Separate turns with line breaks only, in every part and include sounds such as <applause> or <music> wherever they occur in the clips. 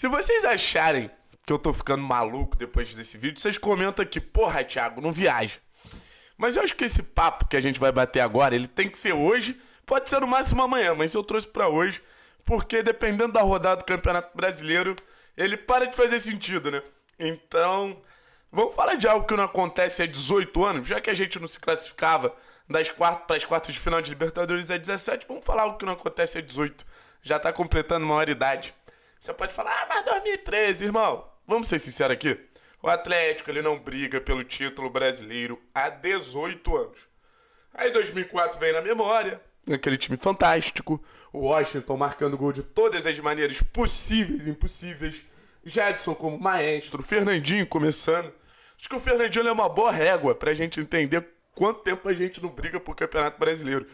Se vocês acharem que eu tô ficando maluco depois desse vídeo, vocês comentam aqui, porra, Thiago, não viaja. Mas eu acho que esse papo que a gente vai bater agora, ele tem que ser hoje, pode ser no máximo amanhã, mas eu trouxe para hoje, porque dependendo da rodada do Campeonato Brasileiro, ele para de fazer sentido, né? Então, vamos falar de algo que não acontece há 18 anos, já que a gente não se classificava das quartas para as quartas de final de Libertadores há 17, vamos falar algo que não acontece há 18. Já está completando maioridade. idade. Você pode falar, ah, mas 2013, irmão. Vamos ser sinceros aqui. O Atlético ele não briga pelo título brasileiro há 18 anos. Aí 2004 vem na memória, aquele time fantástico. O Washington marcando gol de todas as maneiras possíveis e impossíveis. Jadson como maestro, Fernandinho começando. Acho que o Fernandinho é uma boa régua pra gente entender quanto tempo a gente não briga por Campeonato Brasileiro.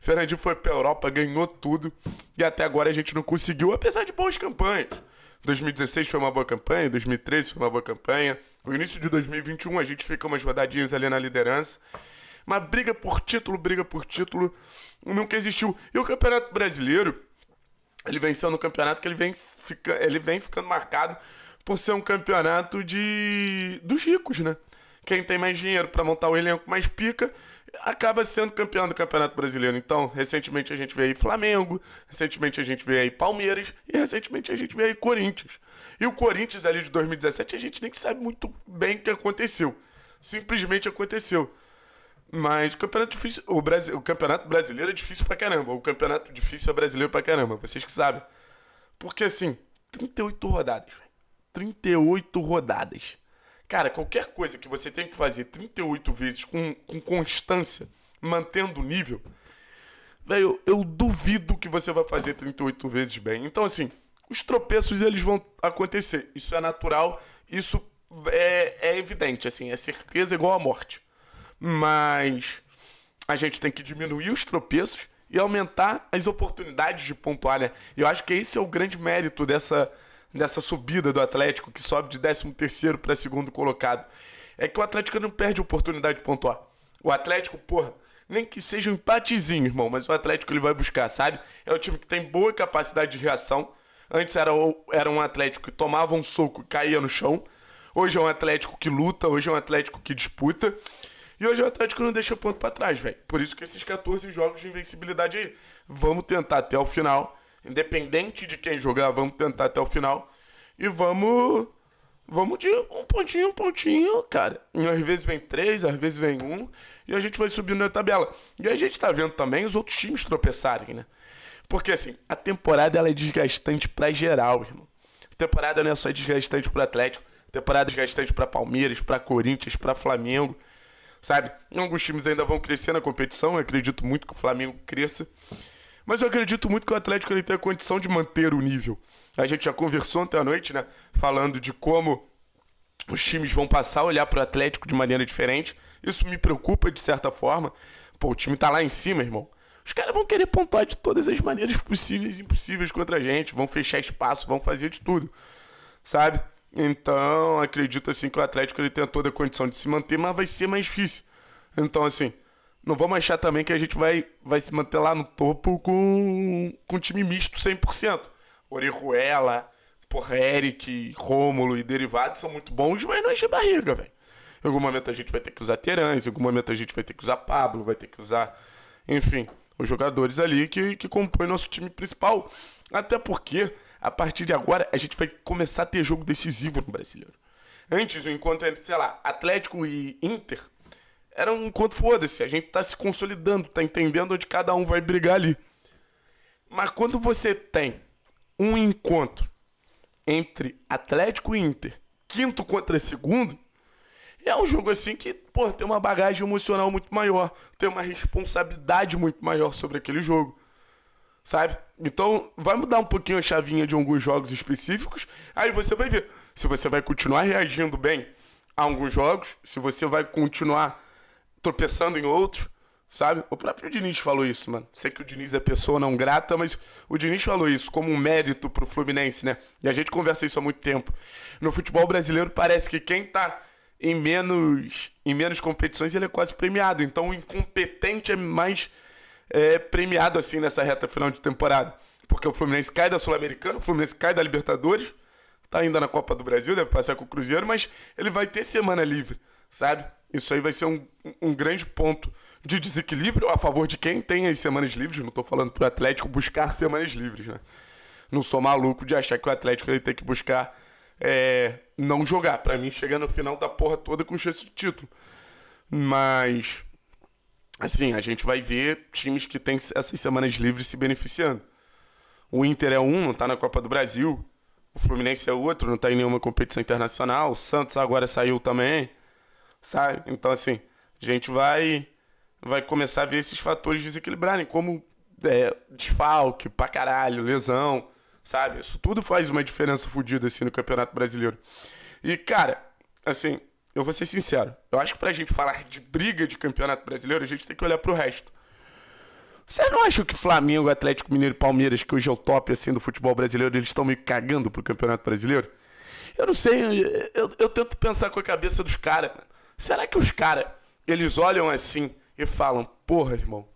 Fernandinho foi pra Europa, ganhou tudo. E até agora a gente não conseguiu, apesar de boas campanhas. 2016 foi uma boa campanha, 2013 foi uma boa campanha. No início de 2021 a gente fica umas rodadinhas ali na liderança. Mas briga por título, briga por título, nunca existiu. E o Campeonato Brasileiro, ele vem sendo um campeonato que ele vem, fica, ele vem ficando marcado por ser um campeonato de dos ricos, né? Quem tem mais dinheiro para montar o elenco mais pica acaba sendo campeão do Campeonato Brasileiro. Então, recentemente a gente vê aí Flamengo, recentemente a gente vê aí Palmeiras e recentemente a gente vê aí Corinthians. E o Corinthians ali de 2017 a gente nem sabe muito bem o que aconteceu. Simplesmente aconteceu. Mas o campeonato difícil, o, Brasil, o campeonato brasileiro é difícil pra caramba. O campeonato difícil é brasileiro pra caramba, vocês que sabem. Porque assim, 38 rodadas, velho. 38 rodadas. Cara, qualquer coisa que você tem que fazer 38 vezes com, com constância, mantendo o nível, velho, eu duvido que você vai fazer 38 vezes bem. Então, assim, os tropeços eles vão acontecer. Isso é natural, isso é, é evidente, assim, é certeza igual à morte. Mas a gente tem que diminuir os tropeços e aumentar as oportunidades de pontuar, né? Eu acho que esse é o grande mérito dessa nessa subida do Atlético, que sobe de 13º para segundo colocado, é que o Atlético não perde a oportunidade de pontuar. O Atlético, porra, nem que seja um empatezinho, irmão, mas o Atlético ele vai buscar, sabe? É um time que tem boa capacidade de reação. Antes era, era um Atlético que tomava um soco e caía no chão. Hoje é um Atlético que luta, hoje é um Atlético que disputa. E hoje o Atlético não deixa ponto para trás, velho. Por isso que esses 14 jogos de invencibilidade aí. Vamos tentar até o final Independente de quem jogar, vamos tentar até o final. E vamos. Vamos de um pontinho, um pontinho, cara. E às vezes vem três, às vezes vem um. E a gente vai subindo na tabela. E a gente tá vendo também os outros times tropeçarem, né? Porque assim, a temporada ela é desgastante pra geral, irmão. A temporada não é só desgastante pro Atlético, a temporada é desgastante pra Palmeiras, pra Corinthians, pra Flamengo sabe? Alguns times ainda vão crescer na competição, eu acredito muito que o Flamengo cresça. Mas eu acredito muito que o Atlético ele tem a condição de manter o nível. A gente já conversou ontem à noite, né? Falando de como os times vão passar a olhar para o Atlético de maneira diferente. Isso me preocupa de certa forma. Pô, o time tá lá em cima, irmão. Os caras vão querer pontuar de todas as maneiras possíveis e impossíveis contra a gente, vão fechar espaço, vão fazer de tudo, sabe? Então, acredito assim que o Atlético ele tem toda a condição de se manter, mas vai ser mais difícil. Então, assim, não vamos achar também que a gente vai, vai se manter lá no topo com, com time misto 100%. Orihuela, porra, Eric, Rômulo e derivados são muito bons, mas não enche barriga, velho. Em algum momento a gente vai ter que usar Terãs, em algum momento a gente vai ter que usar Pablo, vai ter que usar, enfim, os jogadores ali que, que compõem nosso time principal. Até porque, a partir de agora, a gente vai começar a ter jogo decisivo no brasileiro. Antes, o encontro entre, sei lá, Atlético e Inter era um encontro foda-se. A gente tá se consolidando, tá entendendo onde cada um vai brigar ali. Mas quando você tem um encontro entre Atlético e Inter, quinto contra segundo, é um jogo assim que, pô, tem uma bagagem emocional muito maior, tem uma responsabilidade muito maior sobre aquele jogo. Sabe? Então, vai mudar um pouquinho a chavinha de alguns jogos específicos, aí você vai ver se você vai continuar reagindo bem a alguns jogos, se você vai continuar tropeçando em outro, sabe? O próprio Diniz falou isso, mano. Sei que o Diniz é pessoa não grata, mas o Diniz falou isso como um mérito pro Fluminense, né? E a gente conversa isso há muito tempo. No futebol brasileiro parece que quem tá em menos em menos competições ele é quase premiado. Então o incompetente é mais é, premiado assim nessa reta final de temporada. Porque o Fluminense cai da Sul-Americana, o Fluminense cai da Libertadores, tá ainda na Copa do Brasil, deve passar com o Cruzeiro, mas ele vai ter semana livre, sabe? Isso aí vai ser um, um grande ponto de desequilíbrio a favor de quem tem as semanas livres. Não estou falando para o Atlético buscar semanas livres, né? Não sou maluco de achar que o Atlético ele tem que buscar é, não jogar. Para mim, chegar no final da porra toda com chance de título. Mas, assim, a gente vai ver times que tem essas semanas livres se beneficiando. O Inter é um, não está na Copa do Brasil. O Fluminense é outro, não está em nenhuma competição internacional. O Santos agora saiu também sabe? Então, assim, a gente vai, vai começar a ver esses fatores desequilibrarem, como é, desfalque pra caralho, lesão, sabe? Isso tudo faz uma diferença fodida, assim, no Campeonato Brasileiro. E, cara, assim, eu vou ser sincero. Eu acho que pra gente falar de briga de Campeonato Brasileiro, a gente tem que olhar pro resto. Você não acha que Flamengo, Atlético Mineiro e Palmeiras, que hoje é o top assim, do futebol brasileiro, eles estão meio cagando pro Campeonato Brasileiro? Eu não sei, eu, eu, eu tento pensar com a cabeça dos caras, mano. Será que os caras, eles olham assim e falam, porra, irmão,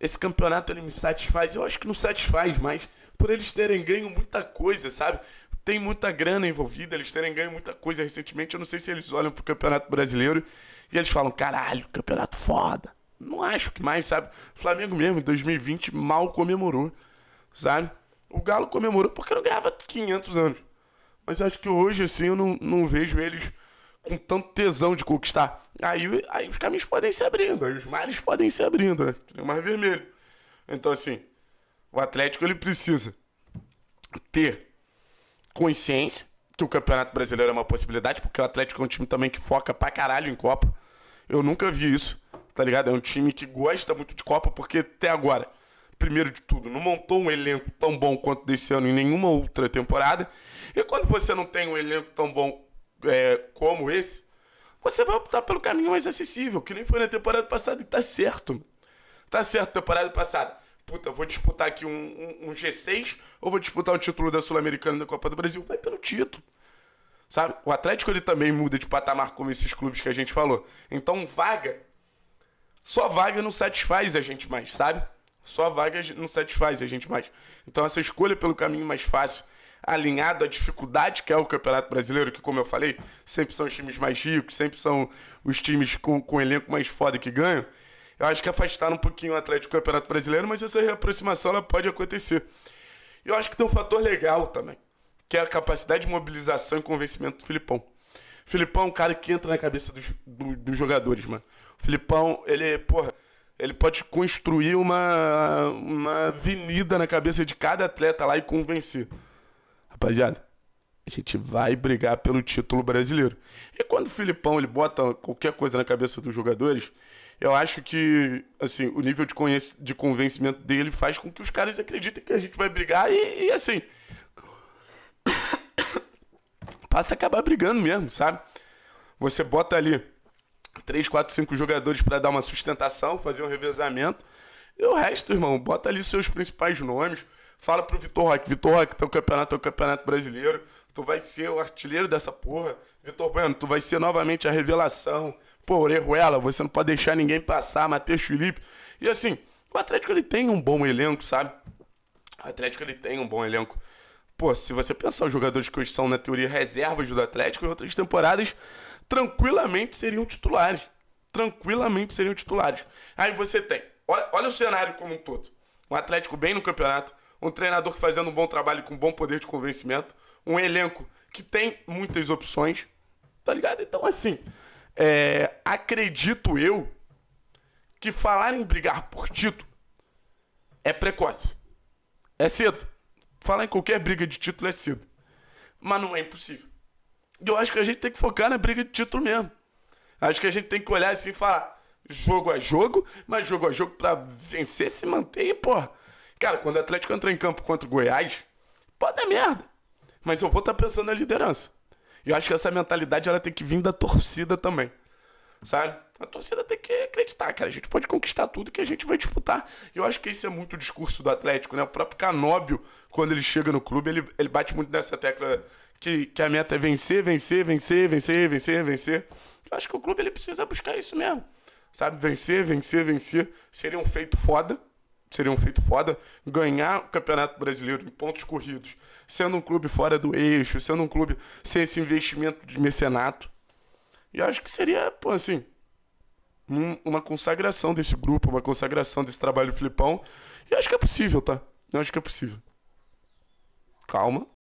esse campeonato ele me satisfaz? Eu acho que não satisfaz, mas por eles terem ganho muita coisa, sabe? Tem muita grana envolvida, eles terem ganho muita coisa recentemente. Eu não sei se eles olham pro Campeonato Brasileiro e eles falam, caralho, campeonato foda. Não acho que mais, sabe? O Flamengo mesmo, em 2020, mal comemorou, sabe? O Galo comemorou porque não ganhava 500 anos. Mas acho que hoje, assim, eu não, não vejo eles com tanto tesão de conquistar. Aí, aí os caminhos podem se abrindo, aí os mares podem se abrindo, né? Tem mais vermelho. Então, assim, o Atlético ele precisa ter consciência que o Campeonato Brasileiro é uma possibilidade, porque o Atlético é um time também que foca pra caralho em Copa. Eu nunca vi isso, tá ligado? É um time que gosta muito de Copa, porque até agora, primeiro de tudo, não montou um elenco tão bom quanto desse ano em nenhuma outra temporada. E quando você não tem um elenco tão bom é, como esse, você vai optar pelo caminho mais acessível, que nem foi na temporada passada, e tá certo. Tá certo, temporada passada. Puta, vou disputar aqui um, um, um G6 ou vou disputar o título da Sul-Americana da Copa do Brasil? Vai pelo título. Sabe? O Atlético ele também muda de patamar como esses clubes que a gente falou. Então, vaga. Só vaga não satisfaz a gente mais, sabe? Só vaga não satisfaz a gente mais. Então, essa escolha pelo caminho mais fácil alinhado à dificuldade que é o Campeonato Brasileiro, que, como eu falei, sempre são os times mais ricos, sempre são os times com, com elenco mais foda que ganham. Eu acho que afastaram um pouquinho o Atlético do Campeonato Brasileiro, mas essa reaproximação ela pode acontecer. Eu acho que tem um fator legal também, que é a capacidade de mobilização e convencimento do Filipão. O Filipão é um cara que entra na cabeça dos, do, dos jogadores, mano. O Filipão, ele, porra, ele pode construir uma, uma avenida na cabeça de cada atleta lá e convencer rapaziada, a gente vai brigar pelo título brasileiro. E quando o Filipão ele bota qualquer coisa na cabeça dos jogadores, eu acho que assim o nível de, de convencimento dele faz com que os caras acreditem que a gente vai brigar e, e assim <coughs> passa a acabar brigando mesmo, sabe? Você bota ali três, quatro, cinco jogadores para dar uma sustentação, fazer um revezamento. E o resto, irmão, bota ali seus principais nomes. Fala pro Vitor Roque, Vitor Roque, teu campeonato é o campeonato brasileiro. Tu vai ser o artilheiro dessa porra. Vitor Bueno, tu vai ser novamente a revelação. Pô, Orejuela, você não pode deixar ninguém passar, Matheus Felipe. E assim, o Atlético ele tem um bom elenco, sabe? O Atlético ele tem um bom elenco. Pô, se você pensar os jogadores que hoje são, na teoria, reservas do Atlético, em outras temporadas, tranquilamente seriam titulares. Tranquilamente seriam titulares. Aí você tem. Olha, olha o cenário como um todo. Um Atlético bem no campeonato um treinador fazendo um bom trabalho com um bom poder de convencimento, um elenco que tem muitas opções, tá ligado? Então, assim, é, acredito eu que falar em brigar por título é precoce. É cedo. Falar em qualquer briga de título é cedo. Mas não é impossível. eu acho que a gente tem que focar na briga de título mesmo. Acho que a gente tem que olhar assim e falar jogo a jogo, mas jogo a jogo para vencer, se manter e, porra Cara, quando o Atlético entra em campo contra o Goiás, pode dar merda. Mas eu vou estar tá pensando na liderança. E eu acho que essa mentalidade ela tem que vir da torcida também. Sabe? A torcida tem que acreditar, cara. A gente pode conquistar tudo que a gente vai disputar. Eu acho que esse é muito o discurso do Atlético, né? O próprio Canóbio, quando ele chega no clube, ele, ele bate muito nessa tecla que, que a meta é vencer, vencer, vencer, vencer, vencer, vencer. Eu acho que o clube ele precisa buscar isso mesmo. Sabe? Vencer, vencer, vencer. Seria um feito foda seria um feito foda ganhar o Campeonato Brasileiro em pontos corridos, sendo um clube fora do eixo, sendo um clube sem esse investimento de mecenato. E acho que seria, pô, assim, um, uma consagração desse grupo, uma consagração desse trabalho Filipão. E acho que é possível, tá? Eu acho que é possível. Calma.